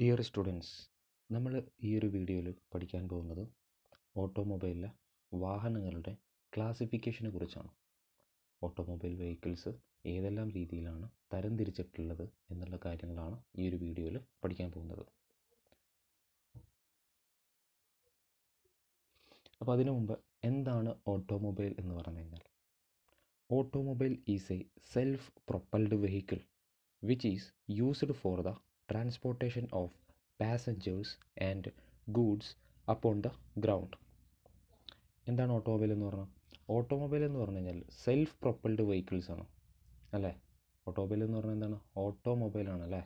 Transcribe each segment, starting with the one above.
dear students നമ്മൾ ഈ ഒരു വീഡിയോയിൽ പഠിക്കാൻ പോകുന്നത് ഓട്ടോമൊബൈലിലെ വാഹനങ്ങളുടെ ക്ലാസിഫിക്കേഷനെ കുറിച്ചാണ് ഓട്ടോമൊബൈൽ വെഹിക്കിൾസ് ഏതെല്ലാം രീതിയിലാണ് തരംതിരിച്ചിട്ടുള്ളത് എന്നുള്ള കാര്യങ്ങളാണ് ഈ ഒരു വീഡിയോയിൽ പഠിക്കാൻ പോകുന്നത് അപ്പോൾ അതിനു മുമ്പ് എന്താണ് ഓട്ടോമൊബൈൽ എന്ന് പറഞ്ഞു കഴിഞ്ഞാൽ automobile is a self propelled vehicle which is used for the transportation of passengers and goods upon the ground എന്താണ് ഓട്ടോമൊബൈൽ എന്ന് പറഞ്ഞാൽ ഓട്ടോമൊബൈൽ എന്ന് പറഞ്ഞു കഴിഞ്ഞാൽ സെൽഫ് പ്രൊപ്പൽഡ് വെഹിക്കിൾസ് ആണ് അല്ലേ ഓട്ടോമൊബൈൽ എന്ന് പറഞ്ഞാൽ എന്താണ് ഓട്ടോമൊബൈൽ ആണ് അല്ലേ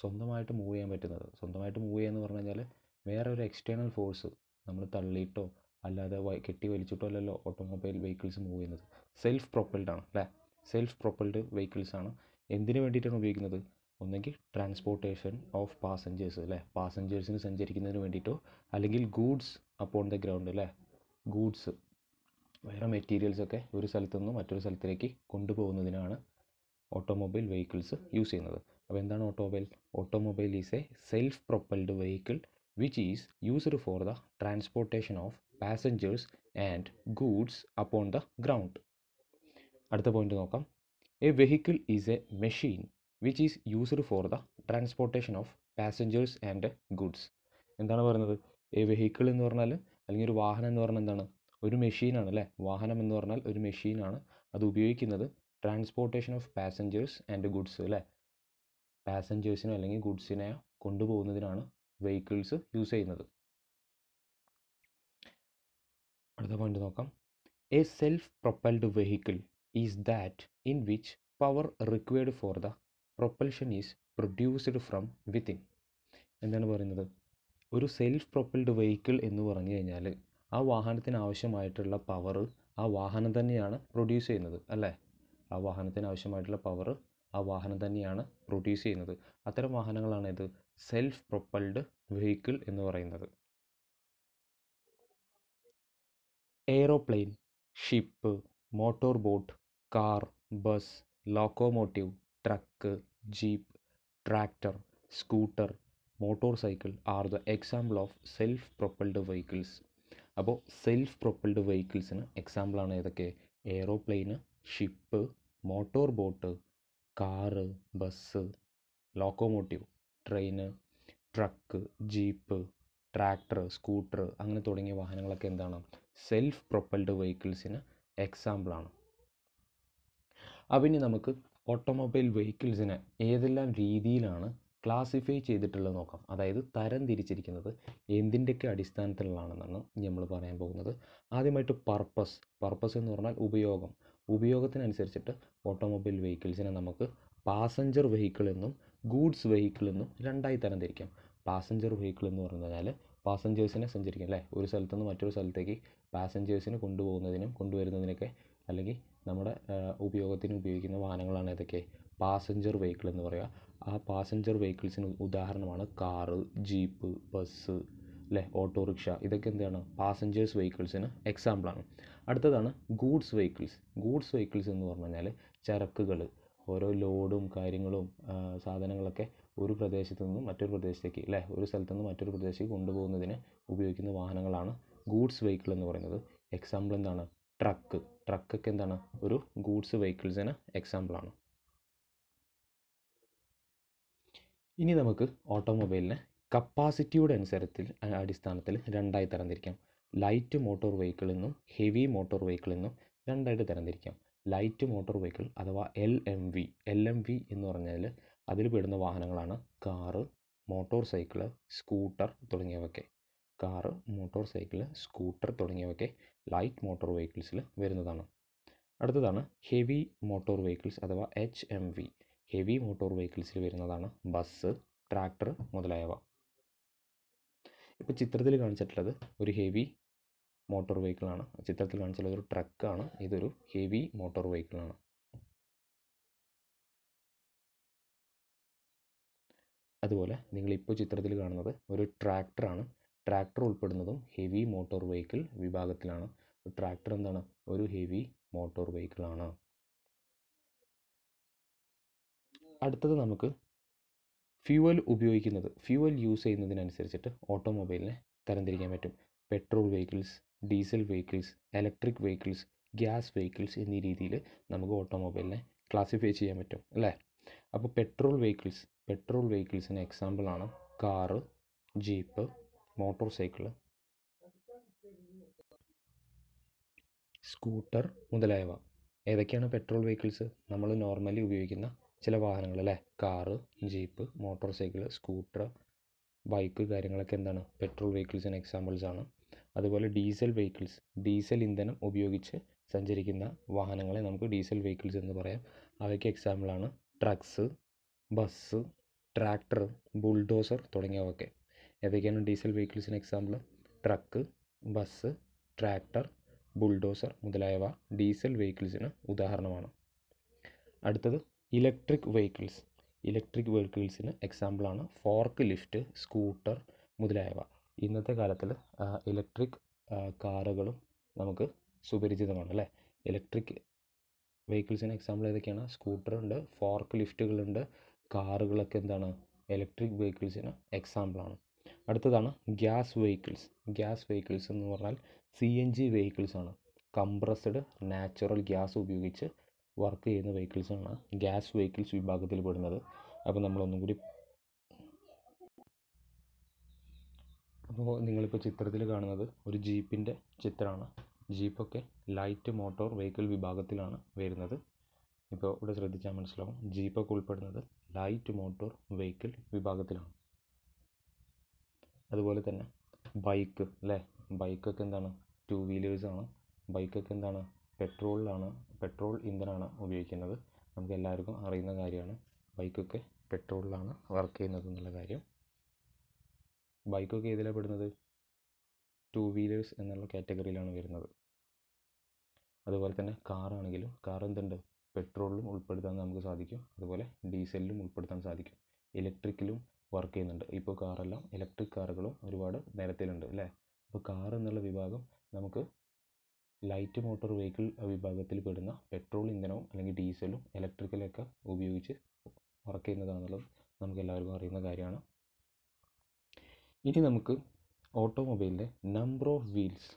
സ്വന്തമായിട്ട് മൂവ് ചെയ്യാൻ പറ്റുന്നത് സ്വന്തമായിട്ട് മൂവ് ചെയ്യുക എന്ന് പറഞ്ഞു കഴിഞ്ഞാൽ വേറെ ഒരു എക്സ്റ്റേണൽ ഫോഴ്സ് നമ്മൾ തള്ളിയിട്ടോ അല്ലാതെ കെട്ടി വലിച്ചിട്ടോ അല്ലല്ലോ ഓട്ടോമൊബൈൽ വെഹിക്കിൾസ് മൂവ് ചെയ്യുന്നത് സെൽഫ് പ്രൊപ്പൽഡ് ആണ് അല്ലേ സെൽഫ് പ്രൊപ്പൽഡ് വെഹിക്കിൾസ് ആണ് എന്തിനു വേണ്ടിയിട്ടാണ് ഉപയോഗിക്കുന്നത് ഒന്നെങ്കിൽ ട്രാൻസ്പോർട്ടേഷൻ ഓഫ് പാസഞ്ചേഴ്സ് അല്ലേ പാസഞ്ചേഴ്സിന് സഞ്ചരിക്കുന്നതിന് വേണ്ടിയിട്ടോ അല്ലെങ്കിൽ ഗൂഡ്സ് അപ്പോൺ ദ ഗ്രൗണ്ട് അല്ലേ ഗൂഡ്സ് വേറെ മെറ്റീരിയൽസ് ഒക്കെ ഒരു സ്ഥലത്തു നിന്നും മറ്റൊരു സ്ഥലത്തിലേക്ക് കൊണ്ടുപോകുന്നതിനാണ് ഓട്ടോമൊബൈൽ വെഹിക്കിൾസ് യൂസ് ചെയ്യുന്നത് അപ്പോൾ എന്താണ് automobile automobile is a self propelled vehicle which is used for the transportation of passengers and goods upon the ground അടുത്ത പോയിന്റ് നോക്കാം a vehicle is a machine which is used for the transportation of passengers and goods എന്താണ് പറയുന്നത് ഈ vehicle എന്ന് പറഞ്ഞാൽ അല്ലെങ്കിൽ ഒരു വാഹനം എന്ന് പറഞ്ഞാൽ എന്താണ് ഒരു മെഷീനാണ് അല്ലേ വാഹനം എന്ന് പറഞ്ഞാൽ ഒരു മെഷീനാണ് അത് ഉപയോഗിക്കുന്നത് transportation of passengers and goods അല്ലേ പാസഞ്ചേഴ്സിനോ അല്ലെങ്കിൽ ഗുഡ്സിനെ കൊണ്ടുപോകുന്നതിനാണ് വെഹിക്കിൾസ് യൂസ് ചെയ്യുന്നത് അടുത്ത പോയിന്റ് നോക്കാം a self propelled vehicle is that in which power required for the propulsion is produced from within എന്താണ് പറയുന്നത് ഒരു സെൽഫ് പ്രൊപ്പൽഡ് വെഹിക്കിൾ എന്ന് പറഞ്ഞു കഴിഞ്ഞാൽ ആ വാഹനത്തിന് ആവശ്യമായിട്ടുള്ള പവർ ആ വാഹനം തന്നെയാണ് പ്രൊഡ്യൂസ് ചെയ്യുന്നത് അല്ലേ ആ വാഹനത്തിന് ആവശ്യമായിട്ടുള്ള പവർ ആ വാഹനം തന്നെയാണ് പ്രൊഡ്യൂസ് ചെയ്യുന്നത് അത്തരം വാഹനങ്ങളാണ് ഇത് സെൽഫ് പ്രൊപ്പൽഡ് വെഹിക്കിൾ എന്ന് പറയുന്നത് aeroplane ship motor boat car bus locomotive truck jeep tractor scooter motorcycle are the example of self propelled vehicles അപ്പോൾ സെൽഫ് പ്രൊപ്പൽഡ് വെഹിക്കിൾസിന് എക്സാമ്പിളാണ് ഏതൊക്കെ aeroplane ship motor boat car bus locomotive train truck jeep tractor scooter അങ്ങനെ തുടങ്ങിയ വാഹനങ്ങളൊക്കെ എന്താണ് self propelled വെഹിക്കിൾസിന് എക്സാമ്പിളാണ് അപ്പം ഇനി നമുക്ക് ഓട്ടോമൊബൈൽ വെഹിക്കിൾസിനെ ഏതെല്ലാം രീതിയിലാണ് ക്ലാസിഫൈ ചെയ്തിട്ടുള്ളത് നോക്കാം അതായത് തരം തിരിച്ചിരിക്കുന്നത് എന്തിൻ്റെയൊക്കെ അടിസ്ഥാനത്തിലുള്ളതാണെന്നാണ് നമ്മൾ പറയാൻ പോകുന്നത് ആദ്യമായിട്ട് പർപ്പസ് പർപ്പസ് എന്ന് പറഞ്ഞാൽ ഉപയോഗം ഉപയോഗത്തിനനുസരിച്ചിട്ട് ഓട്ടോമൊബൈൽ വെഹിക്കിൾസിനെ നമുക്ക് പാസഞ്ചർ വെഹിക്കിൾ എന്നും ഗൂഡ്സ് വെഹിക്കിൾ എന്നും രണ്ടായി തരം തിരിക്കാം പാസഞ്ചർ വെഹിക്കിൾ എന്ന് പറഞ്ഞാൽ പാസഞ്ചേഴ്സിനെ സഞ്ചരിക്കും അല്ലേ ഒരു സ്ഥലത്തുനിന്ന് മറ്റൊരു സ്ഥലത്തേക്ക് പാസഞ്ചേഴ്സിനെ കൊണ്ടുപോകുന്നതിനും കൊണ്ടുവരുന്നതിനൊക്കെ അല്ലെങ്കിൽ നമ്മുടെ ഉപയോഗത്തിന് ഉപയോഗിക്കുന്ന വാഹനങ്ങളാണ് ഏതൊക്കെ പാസഞ്ചർ വെഹിക്കിൾ എന്ന് പറയുക ആ പാസഞ്ചർ വെഹിക്കിൾസിന് ഉദാഹരണമാണ് കാറ് ജീപ്പ് ബസ് അല്ലേ ഓട്ടോറിക്ഷ ഇതൊക്കെ എന്താണ് പാസഞ്ചേഴ്സ് വെഹിക്കിൾസിന് എക്സാമ്പിളാണ് അടുത്തതാണ് ഗൂഡ്സ് വെഹിക്കിൾസ് ഗൂഡ്സ് വെഹിക്കിൾസ് എന്ന് പറഞ്ഞു കഴിഞ്ഞാൽ ചരക്കുകൾ ഓരോ ലോഡും കാര്യങ്ങളും സാധനങ്ങളൊക്കെ ഒരു പ്രദേശത്തു നിന്ന് മറ്റൊരു പ്രദേശത്തേക്ക് അല്ലേ ഒരു സ്ഥലത്തു നിന്ന് മറ്റൊരു പ്രദേശത്തേക്ക് കൊണ്ടുപോകുന്നതിന് ഉപയോഗിക്കുന്ന വാഹനങ്ങളാണ് ഗൂഡ്സ് വെഹിക്കിൾ എന്ന് പറയുന്നത് എക്സാമ്പിൾ എന്താണ് ട്രക്ക് ട്രക്കൊക്കെ എന്താണ് ഒരു ഗൂഡ്സ് വെഹിക്കിൾസിന് എക്സാമ്പിളാണ് ഇനി നമുക്ക് ഓട്ടോമൊബൈലിനെ കപ്പാസിറ്റിയുടെ അനുസരത്തിൽ അടിസ്ഥാനത്തിൽ രണ്ടായി തരംതിരിക്കാം ലൈറ്റ് മോട്ടോർ വെഹിക്കിൾ എന്നും ഹെവി മോട്ടോർ വെഹിക്കിൾ എന്നും രണ്ടായിട്ട് തരംതിരിക്കാം ലൈറ്റ് മോട്ടോർ വെഹിക്കിൾ അഥവാ L M V L M V എന്ന് പറഞ്ഞാൽ അതിൽ പെടുന്ന വാഹനങ്ങളാണ് കാറ് മോട്ടോർ സൈക്കിള് സ്കൂട്ടർ തുടങ്ങിയവയൊക്കെ കാറ് മോട്ടോർ സൈക്കിള് സ്കൂട്ടർ തുടങ്ങിയവയൊക്കെ ലൈറ്റ് മോട്ടോർ വെഹിക്കിൾസിൽ വരുന്നതാണ് അടുത്തതാണ് ഹെവി മോട്ടോർ വെഹിക്കിൾസ് അഥവാ H M V heavy motor വെഹിക്കിൾസിൽ വരുന്നതാണ് ബസ് ട്രാക്ടർ മുതലായവ ഇപ്പോൾ ചിത്രത്തിൽ കാണിച്ചിട്ടുള്ളത് ഒരു ഹെവി മോട്ടോർ വെഹിക്കിളാണ് ചിത്രത്തിൽ കാണിച്ചിട്ടുള്ളത് ഒരു ട്രക്കാണ് ഇതൊരു ഹെവി മോട്ടോർ വെഹിക്കിളാണ് അതുപോലെ നിങ്ങളിപ്പോൾ ചിത്രത്തിൽ കാണുന്നത് ഒരു ട്രാക്ടറാണ് ട്രാക്ടർ ഉൾപ്പെടുന്നതും ഹെവി മോട്ടോർ വെഹിക്കിൾ വിഭാഗത്തിലാണ് ട്രാക്ടർ എന്താണ് ഒരു ഹെവി മോട്ടോർ വെഹിക്കിളാണ് അടുത്തത് നമുക്ക് ഫ്യൂവൽ ഉപയോഗിക്കുന്നത് ഫ്യൂവൽ യൂസ് ചെയ്യുന്നതിനനുസരിച്ചിട്ട് ഓട്ടോമൊബൈലിനെ തരംതിരിക്കാൻ പറ്റും petrol vehicles diesel vehicles electric vehicles gas vehicles എന്നീ രീതിയിൽ നമുക്ക് ഓട്ടോമൊബൈലിനെ ക്ലാസിഫൈ ചെയ്യാൻ പറ്റും അല്ലേ അപ്പോൾ പെട്രോൾ വെഹിക്കിൾസ് പെട്രോൾ വെഹിക്കിൾസിന് എക്സാമ്പിളാണ് car jeep motorcycle scooter മുതലായവ ഏതൊക്കെയാണ് പെട്രോൾ വെഹിക്കിൾസ് നമ്മൾ നോർമലി ഉപയോഗിക്കുന്ന ചില വാഹനങ്ങൾ അല്ലേ car jeep motorcycle scooter bike കാര്യങ്ങളൊക്കെ എന്താണ് പെട്രോൾ വെഹിക്കിൾസിന് എക്സാമ്പിൾസ് ആണ് അതുപോലെ ഡീസൽ വെഹിക്കിൾസ് ഡീസൽ ഇന്ധനം ഉപയോഗിച്ച് സഞ്ചരിക്കുന്ന വാഹനങ്ങളെ നമുക്ക് ഡീസൽ വെഹിക്കിൾസ് എന്ന് പറയാം അവയ്ക്ക് എക്സാമ്പിളാണ് ട്രക്സ് ബസ് ട്രാക്ടർ ബുൾഡോസർ തുടങ്ങിയവയൊക്കെ ഏതൊക്കെയാണ് ഡീസൽ വെഹിക്കിൾസിന് example truck bus tractor bulldozer മുതലായവ ഡീസൽ വെഹിക്കിൾസിന് ഉദാഹരണമാണ് അടുത്തത് ഇലക്ട്രിക് വെഹിക്കിൾസ് ഇലക്ട്രിക് വെഹിക്കിൾസിന് എക്സാമ്പിളാണ് ഫോർക്ക് ലിഫ്റ്റ് സ്കൂട്ടർ മുതലായവ ഇന്നത്തെ കാലത്തിൽ ഇലക്ട്രിക് കാറുകളും നമുക്ക് സുപരിചിതമാണ് അല്ലേ ഇലക്ട്രിക് വെഹിക്കിൾസിന് എക്സാമ്പിൾ ഏതൊക്കെയാണ് സ്കൂട്ടറുണ്ട് ഫോർക്ക് ലിഫ്റ്റുകളുണ്ട് കാറുകളൊക്കെ എന്താണ് ഇലക്ട്രിക് വെഹിക്കിൾസിന് എക്സാമ്പിളാണ് അടുത്തതാണ് ഗ്യാസ് വെഹിക്കിൾസ് ഗ്യാസ് വെഹിക്കിൾസ് എന്ന് പറഞ്ഞാൽ സി എൻ ജി വെഹിക്കിൾസ് ആണ് കംപ്രസ്ഡ് നാച്ചുറൽ ഗ്യാസ് ഉപയോഗിച്ച് വർക്ക് ചെയ്യുന്ന വെഹിക്കിൾസ് ആണ് ഗ്യാസ് വെഹിക്കിൾസ് വിഭാഗത്തിൽ പെടുന്നത് അപ്പോൾ നമ്മളൊന്നും കൂടി അപ്പോൾ നിങ്ങളിപ്പോൾ ചിത്രത്തിൽ കാണുന്നത് ഒരു ജീപ്പിൻ്റെ ചിത്രമാണ് ജീപ്പൊക്കെ ലൈറ്റ് മോട്ടോർ വെഹിക്കിൾ വിഭാഗത്തിലാണ് വരുന്നത് ഇപ്പോൾ ഇവിടെ ശ്രദ്ധിച്ചാൽ മനസ്സിലാവും ജീപ്പൊക്കെ ഉൾപ്പെടുന്നത് ലൈറ്റ് മോട്ടോർ വെഹിക്കിൾ വിഭാഗത്തിലാണ് അതുപോലെ തന്നെ ബൈക്ക് അല്ലേ ബൈക്കൊക്കെ എന്താണ് ടു വീലേഴ്സാണ് ബൈക്കൊക്കെ എന്താണ് പെട്രോളിലാണ് പെട്രോൾ ഇന്ധനമാണ് ഉപയോഗിക്കുന്നത് നമുക്ക് എല്ലാവർക്കും അറിയുന്ന കാര്യമാണ് ബൈക്കൊക്കെ പെട്രോളിലാണ് വർക്ക് ചെയ്യുന്നത് എന്നുള്ള കാര്യം ബൈക്കൊക്കെ ഏതിലാണ് പെടുന്നത് ടു വീലേഴ്സ് എന്നുള്ള കാറ്റഗറിയിലാണ് വരുന്നത് അതുപോലെ തന്നെ കാറാണെങ്കിലും കാർ എന്തുണ്ട് പെട്രോളിലും ഉൾപ്പെടുത്താൻ നമുക്ക് സാധിക്കും അതുപോലെ ഡീസലിലും ഉൾപ്പെടുത്താൻ സാധിക്കും ഇലക്ട്രിക്കിലും വർക്ക് ചെയ്യുന്നുണ്ട് ഇപ്പോൾ കാറെല്ലാം ഇലക്ട്രിക് കാറുകളും ഒരുപാട് നിരത്തിലുണ്ട് അല്ലേ അപ്പോൾ കാർ എന്നുള്ള വിഭാഗം നമുക്ക് ലൈറ്റ് മോട്ടോർ വെഹിക്കിൾ വിഭാഗത്തിൽ പെടുന്ന പെട്രോൾ ഇന്ധനവും അല്ലെങ്കിൽ ഡീസലും ഇലക്ട്രിക്കലൊക്കെ ഉപയോഗിച്ച് വർക്ക് ചെയ്യുന്നതാണെന്നുള്ളത് നമുക്ക് എല്ലാവർക്കും അറിയുന്ന കാര്യമാണ് ഇനി നമുക്ക് ഓട്ടോമൊബൈലിൻ്റെ നമ്പർ ഓഫ് വീൽസ്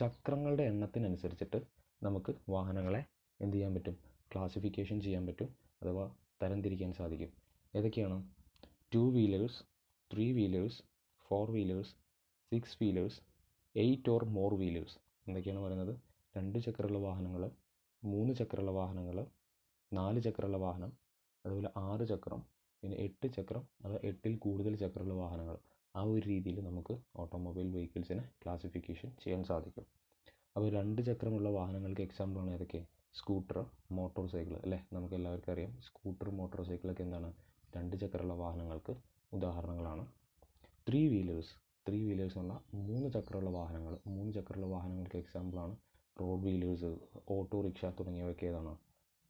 ചക്രങ്ങളുടെ എണ്ണത്തിനനുസരിച്ചിട്ട് നമുക്ക് വാഹനങ്ങളെ എന്ത് ചെയ്യാൻ പറ്റും ക്ലാസിഫിക്കേഷൻ ചെയ്യാൻ പറ്റും അഥവാ തരംതിരിക്കാൻ സാധിക്കും ഏതൊക്കെയാണ് two wheelers three wheelers four wheelers six wheelers eight or more wheelers എന്തൊക്കെയാണ് പറയുന്നത് രണ്ട് ചക്രമുള്ള വാഹനങ്ങൾ മൂന്ന് ചക്രമുള്ള വാഹനങ്ങൾ നാല് ചക്രമുള്ള വാഹനം അതുപോലെ ആറ് ചക്രം പിന്നെ എട്ട് ചക്രം അത് എട്ടിൽ കൂടുതൽ ചക്രമുള്ള വാഹനങ്ങൾ ആ ഒരു രീതിയിൽ നമുക്ക് ഓട്ടോമൊബൈൽ വെഹിക്കിൾസിനെ ക്ലാസിഫിക്കേഷൻ ചെയ്യാൻ സാധിക്കും അപ്പോൾ രണ്ട് ചക്രമുള്ള വാഹനങ്ങൾക്ക് എക്സാമ്പിളാണ് ഏതൊക്കെ സ്കൂട്ടർ മോട്ടോർ സൈക്കിൾ അല്ലേ നമുക്ക് എല്ലാവർക്കും അറിയാം സ്കൂട്ടർ മോട്ടോർ സൈക്കിളൊക്കെ എന്താണ് രണ്ട് ചക്രമുള്ള വാഹനങ്ങൾക്ക് ഉദാഹരണങ്ങളാണ് ത്രീ വീലേഴ്സ് ത്രീ വീലേഴ്സ് പറഞ്ഞാൽ മൂന്ന് ചക്രമുള്ള വാഹനങ്ങൾ മൂന്ന് ചക്രമുള്ള വാഹനങ്ങൾക്ക് എക്സാമ്പിളാണ് റോഡ് വീലേഴ്സ് ഓട്ടോറിക്ഷ തുടങ്ങിയവയൊക്കെ ഏതാണ്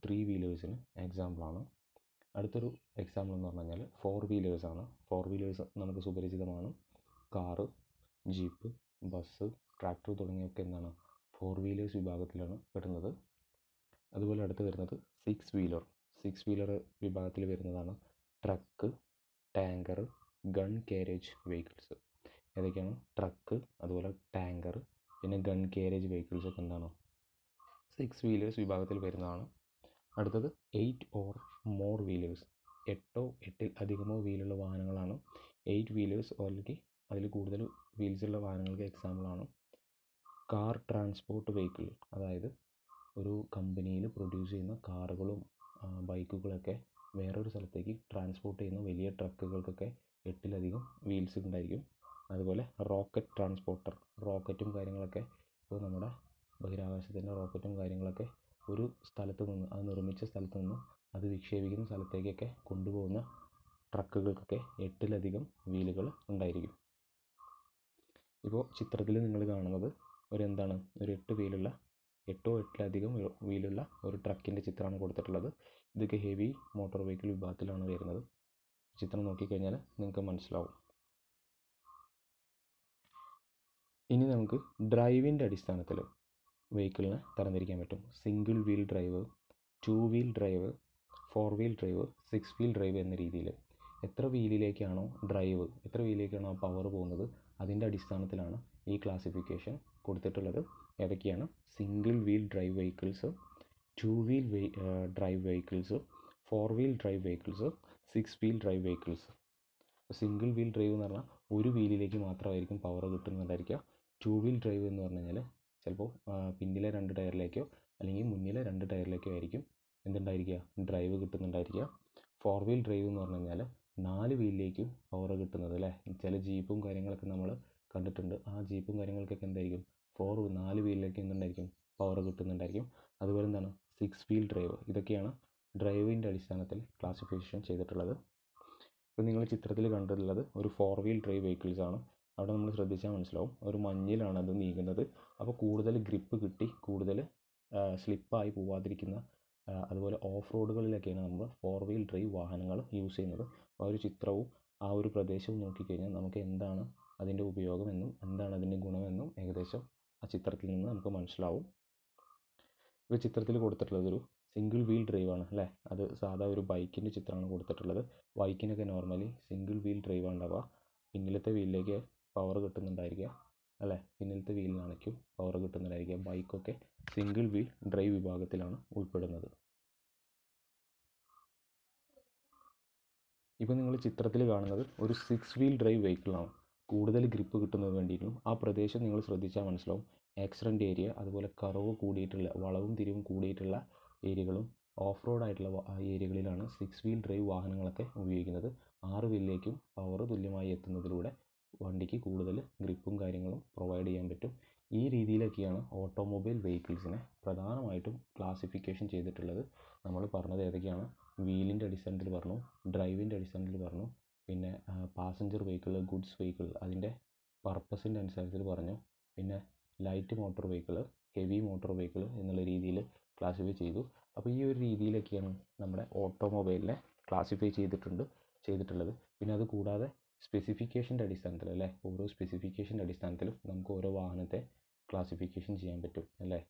ത്രീ വീലേഴ്സിന് എക്സാമ്പിളാണ് അടുത്തൊരു എക്സാമ്പിൾ എന്ന് പറഞ്ഞു കഴിഞ്ഞാൽ ഫോർ വീലേഴ്സാണ് ഫോർ വീലേഴ്സ് നമുക്ക് സുപരിചിതമാണ് കാറ് ജീപ്പ് ബസ് ട്രാക്ടർ തുടങ്ങിയൊക്കെ എന്താണ് ഫോർ വീലേഴ്സ് വിഭാഗത്തിലാണ് പെടുന്നത് അതുപോലെ അടുത്ത് വരുന്നത് സിക്സ് വീലർ സിക്സ് വീലർ വിഭാഗത്തിൽ വരുന്നതാണ് truck tanker gun carriage vehicles ഏതൊക്കെയാണ് ട്രക്ക് അതുപോലെ ടാങ്കർ പിന്നെ ഗൺ കാരേജ് ഒക്കെ എന്താണ് സിക്സ് വീലേഴ്സ് വിഭാഗത്തിൽ വരുന്നതാണ് അടുത്തത് എയ്റ്റ് ഓർ മോർ വീലേഴ്സ് എട്ടോ എട്ടിൽ അധികമോ വീലുള്ള വാഹനങ്ങളാണ് എയ്റ്റ് വീലേഴ്സ് ഓൾറെഡി അതിൽ കൂടുതൽ വീൽസുള്ള വാഹനങ്ങൾക്ക് എക്സാമ്പിളാണ് കാർ ട്രാൻസ്പോർട്ട് വെഹിക്കിൾ അതായത് ഒരു കമ്പനിയിൽ പ്രൊഡ്യൂസ് ചെയ്യുന്ന കാറുകളും ബൈക്കുകളൊക്കെ വേറൊരു സ്ഥലത്തേക്ക് ട്രാൻസ്പോർട്ട് ചെയ്യുന്ന വലിയ ട്രക്കുകൾക്കൊക്കെ എട്ടിലധികം വീൽസ് ഉണ്ടായിരിക്കും അതുപോലെ റോക്കറ്റ് ട്രാൻസ്പോർട്ടർ റോക്കറ്റും കാര്യങ്ങളൊക്കെ ഇപ്പോൾ നമ്മുടെ ബഹിരാകാശത്തിൻ്റെ റോക്കറ്റും കാര്യങ്ങളൊക്കെ ഒരു സ്ഥലത്ത് നിന്ന് അത് നിർമ്മിച്ച സ്ഥലത്ത് നിന്ന് അത് വിക്ഷേപിക്കുന്ന സ്ഥലത്തേക്കൊക്കെ കൊണ്ടുപോകുന്ന ട്രക്കുകൾക്കൊക്കെ എട്ടിലധികം വീലുകൾ ഉണ്ടായിരിക്കും ഇപ്പോൾ ചിത്രത്തിൽ നിങ്ങൾ കാണുന്നത് ഒരു എന്താണ് ഒരു എട്ട് വീലുള്ള എട്ടോ എട്ടിലധികം വീലുള്ള ഒരു ട്രക്കിൻ്റെ ചിത്രമാണ് കൊടുത്തിട്ടുള്ളത് ഇതൊക്കെ ഹെവി മോട്ടോർ വെഹിക്കിൾ വിഭാഗത്തിലാണ് വരുന്നത് ചിത്രം നോക്കിക്കഴിഞ്ഞാൽ നിങ്ങൾക്ക് മനസ്സിലാവും ഇനി നമുക്ക് ഡ്രൈവിൻ്റെ അടിസ്ഥാനത്തിൽ വെഹിക്കിളിനെ തരംതിരിക്കാൻ പറ്റും single wheel drive two wheel drive four wheel drive six wheel drive എന്ന രീതിയിൽ എത്ര വീലിലേക്കാണോ ഡ്രൈവ് എത്ര വീലിലേക്കാണോ പവർ പോകുന്നത് അതിൻ്റെ അടിസ്ഥാനത്തിലാണ് ഈ ക്ലാസിഫിക്കേഷൻ കൊടുത്തിട്ടുള്ളത് ഏതൊക്കെയാണ് single wheel drive vehicles two wheel drive vehicles four wheel drive vehicles six wheel drive vehicles single wheel drive എന്ന് പറഞ്ഞാൽ ഒരു വീലിലേക്ക് മാത്രമായിരിക്കും പവർ കിട്ടുന്നുണ്ടായിരിക്കുക ടു വീൽ ഡ്രൈവ് എന്ന് പറഞ്ഞു കഴിഞ്ഞാൽ ചിലപ്പോൾ പിന്നിലെ രണ്ട് ടയറിലേക്കോ അല്ലെങ്കിൽ മുന്നിലെ രണ്ട് ടയറിലേക്കോ ആയിരിക്കും എന്തുണ്ടായിരിക്കുക ഡ്രൈവ് കിട്ടുന്നുണ്ടായിരിക്കുക ഫോർ വീൽ ഡ്രൈവ് എന്ന് പറഞ്ഞു കഴിഞ്ഞാൽ നാല് വീലിലേക്കും പവർ കിട്ടുന്നത് അല്ലേ ചില ജീപ്പും കാര്യങ്ങളൊക്കെ നമ്മൾ കണ്ടിട്ടുണ്ട് ആ ജീപ്പും കാര്യങ്ങൾക്കൊക്കെ എന്തായിരിക്കും ഫോർ നാല് വീലിലേക്ക് എന്തുണ്ടായിരിക്കും പവർ കിട്ടുന്നുണ്ടായിരിക്കും അതുപോലെ എന്താണ് സിക്സ് വീൽ ഡ്രൈവ് ഇതൊക്കെയാണ് ഡ്രൈവിൻ്റെ അടിസ്ഥാനത്തിൽ ക്ലാസിഫിക്കേഷൻ ചെയ്തിട്ടുള്ളത് ഇപ്പോൾ നിങ്ങൾ ചിത്രത്തിൽ കണ്ടിട്ടുള്ളത് ഒരു ഫോർ വീൽ ഡ്രൈവ് വെഹിക്കിൾസ് ആണ് അവിടെ നമ്മൾ ശ്രദ്ധിച്ചാൽ മനസ്സിലാവും ഒരു മഞ്ഞിലാണ് അത് നീങ്ങുന്നത് അപ്പോൾ കൂടുതൽ ഗ്രിപ്പ് കിട്ടി കൂടുതൽ സ്ലിപ്പായി പോവാതിരിക്കുന്ന അതുപോലെ ഓഫ് റോഡുകളിലൊക്കെയാണ് നമ്മൾ ഫോർ വീൽ ഡ്രൈവ് വാഹനങ്ങൾ യൂസ് ചെയ്യുന്നത് ആ ഒരു ചിത്രവും ആ ഒരു പ്രദേശവും നോക്കിക്കഴിഞ്ഞാൽ നമുക്ക് എന്താണ് അതിൻ്റെ ഉപയോഗമെന്നും എന്താണ് അതിൻ്റെ ഗുണമെന്നും ഏകദേശം ആ ചിത്രത്തിൽ നിന്ന് നമുക്ക് മനസ്സിലാവും ഈ ചിത്രത്തിൽ കൊടുത്തിട്ടുള്ളത് ഒരു സിംഗിൾ വീൽ ഡ്രൈവാണ് അല്ലേ അത് സാധാ ഒരു ബൈക്കിൻ്റെ ചിത്രമാണ് കൊടുത്തിട്ടുള്ളത് ബൈക്കിനൊക്കെ നോർമലി സിംഗിൾ വീൽ ഡ്രൈവാണ് ഉണ്ടാവുക പിന്നിലത്തെ വീലിലേക്ക് പവർ കിട്ടുന്നുണ്ടായിരിക്കുക അല്ലേ പിന്നിലത്തെ വീലിനായിരിക്കും പവർ കിട്ടുന്നുണ്ടായിരിക്കുക ബൈക്കൊക്കെ സിംഗിൾ വീൽ ഡ്രൈവ് വിഭാഗത്തിലാണ് ഉൾപ്പെടുന്നത് ഇപ്പം നിങ്ങൾ ചിത്രത്തിൽ കാണുന്നത് ഒരു സിക്സ് വീൽ ഡ്രൈവ് വെഹിക്കിളാണ് കൂടുതൽ ഗ്രിപ്പ് കിട്ടുന്നതിന് വേണ്ടിയിട്ടും ആ പ്രദേശം നിങ്ങൾ ശ്രദ്ധിച്ചാൽ മനസ്സിലാവും ആക്സിഡൻറ്റ് ഏരിയ അതുപോലെ കറവ് കൂടിയിട്ടുള്ള വളവും തിരിവും കൂടിയിട്ടുള്ള ഏരിയകളും ഓഫ് റോഡ് ആയിട്ടുള്ള ഏരിയകളിലാണ് സിക്സ് വീൽ ഡ്രൈവ് വാഹനങ്ങളൊക്കെ ഉപയോഗിക്കുന്നത് ആറ് വീലിലേക്കും പവർ തുല്യമായി എത്തുന്നതിലൂടെ വണ്ടിക്ക് കൂടുതൽ ഗ്രിപ്പും കാര്യങ്ങളും പ്രൊവൈഡ് ചെയ്യാൻ പറ്റും ഈ രീതിയിലൊക്കെയാണ് ഓട്ടോമൊബൈൽ വെഹിക്കിൾസിനെ പ്രധാനമായിട്ടും ക്ലാസിഫിക്കേഷൻ ചെയ്തിട്ടുള്ളത് നമ്മൾ പറഞ്ഞത് ഏതൊക്കെയാണ് വീലിൻ്റെ അടിസ്ഥാനത്തിൽ പറഞ്ഞു ഡ്രൈവിൻ്റെ അടിസ്ഥാനത്തിൽ പറഞ്ഞു പിന്നെ പാസഞ്ചർ വെഹിക്കിൾ ഗുഡ്സ് വെഹിക്കിൾ അതിൻ്റെ പർപ്പസിൻ്റെ അനുസരിച്ചിട്ട് പറഞ്ഞു പിന്നെ light motor vehicle heavy motor vehicle എന്നുള്ള രീതിയിൽ ക്ലാസിഫൈ ചെയ്തു അപ്പോൾ ഈ ഒരു രീതിയിലൊക്കെയാണ് നമ്മുടെ ഓട്ടോമൊബൈലിനെ ക്ലാസിഫൈ ചെയ്തിട്ടുണ്ട് ചെയ്തിട്ടുള്ളത് പിന്നെ അത് കൂടാതെ സ്പെസിഫിക്കേഷൻ്റെ അടിസ്ഥാനത്തിൽ അല്ലേ ഓരോ സ്പെസിഫിക്കേഷൻ്റെ അടിസ്ഥാനത്തിലും നമുക്ക് ഓരോ വാഹനത്തെ ക്ലാസിഫിക്കേഷൻ ചെയ്യാൻ പറ്റും അല്ലേ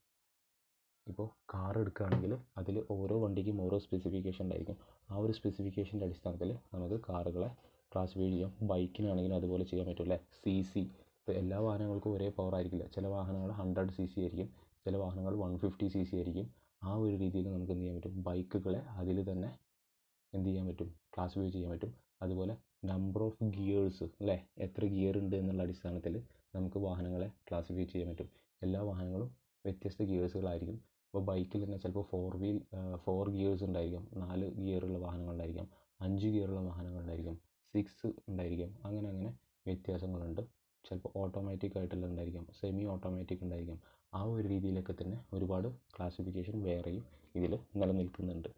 ഇപ്പോൾ കാർ എടുക്കുകയാണെങ്കിൽ അതിൽ ഓരോ വണ്ടിക്കും ഓരോ സ്പെസിഫിക്കേഷൻ ഉണ്ടായിരിക്കും ആ ഒരു സ്പെസിഫിക്കേഷൻ്റെ അടിസ്ഥാനത്തിൽ നമുക്ക് കാറുകളെ ക്ലാസ് വീഴുക ബൈക്കിനാണെങ്കിലും അതുപോലെ ചെയ്യാൻ പറ്റും അല്ലേ സി സി ഇപ്പോൾ എല്ലാ വാഹനങ്ങൾക്കും ഒരേ പവർ ആയിരിക്കില്ല ചില വാഹനങ്ങൾ ഹൺഡ്രഡ് സി സി ആയിരിക്കും ചില വാഹനങ്ങൾ വൺ ഫിഫ്റ്റി സി സി ആയിരിക്കും ആ ഒരു രീതിയിൽ നമുക്ക് എന്ത് ചെയ്യാൻ പറ്റും ബൈക്കുകളെ അതിൽ തന്നെ എന്ത് ചെയ്യാൻ പറ്റും ക്ലാസിഫൈ ചെയ്യാൻ പറ്റും അതുപോലെ നമ്പർ ഓഫ് ഗിയേഴ്സ് അല്ലേ എത്ര ഗിയർ ഉണ്ട് എന്നുള്ള അടിസ്ഥാനത്തിൽ നമുക്ക് വാഹനങ്ങളെ ക്ലാസിഫൈ ചെയ്യാൻ പറ്റും എല്ലാ വാഹനങ്ങളും വ്യത്യസ്ത ഗിയേഴ്സുകളായിരിക്കും ഇപ്പോൾ ബൈക്കിൽ തന്നെ ചിലപ്പോൾ ഫോർ വീൽ ഫോർ ഗിയേഴ്സ് ഉണ്ടായിരിക്കാം നാല് ഗിയറുള്ള വാഹനങ്ങളുണ്ടായിരിക്കാം അഞ്ച് ഗിയറുള്ള വാഹനങ്ങളുണ്ടായിരിക്കാം സിക്സ് ഉണ്ടായിരിക്കും അങ്ങനെ അങ്ങനെ വ്യത്യാസങ്ങളുണ്ട് ചിലപ്പോൾ ഓട്ടോമാറ്റിക് ആയിട്ടുള്ളത് ഉണ്ടായിരിക്കാം സെമി ഓട്ടോമാറ്റിക് ഉണ്ടായിരിക്കാം ആ ഒരു രീതിയിലൊക്കെ തന്നെ ഒരുപാട് ക്ലാസ്സിഫിക്കേഷൻ വേറെയും ഇതിൽ നിലനിൽക്കുന്നുണ്ട്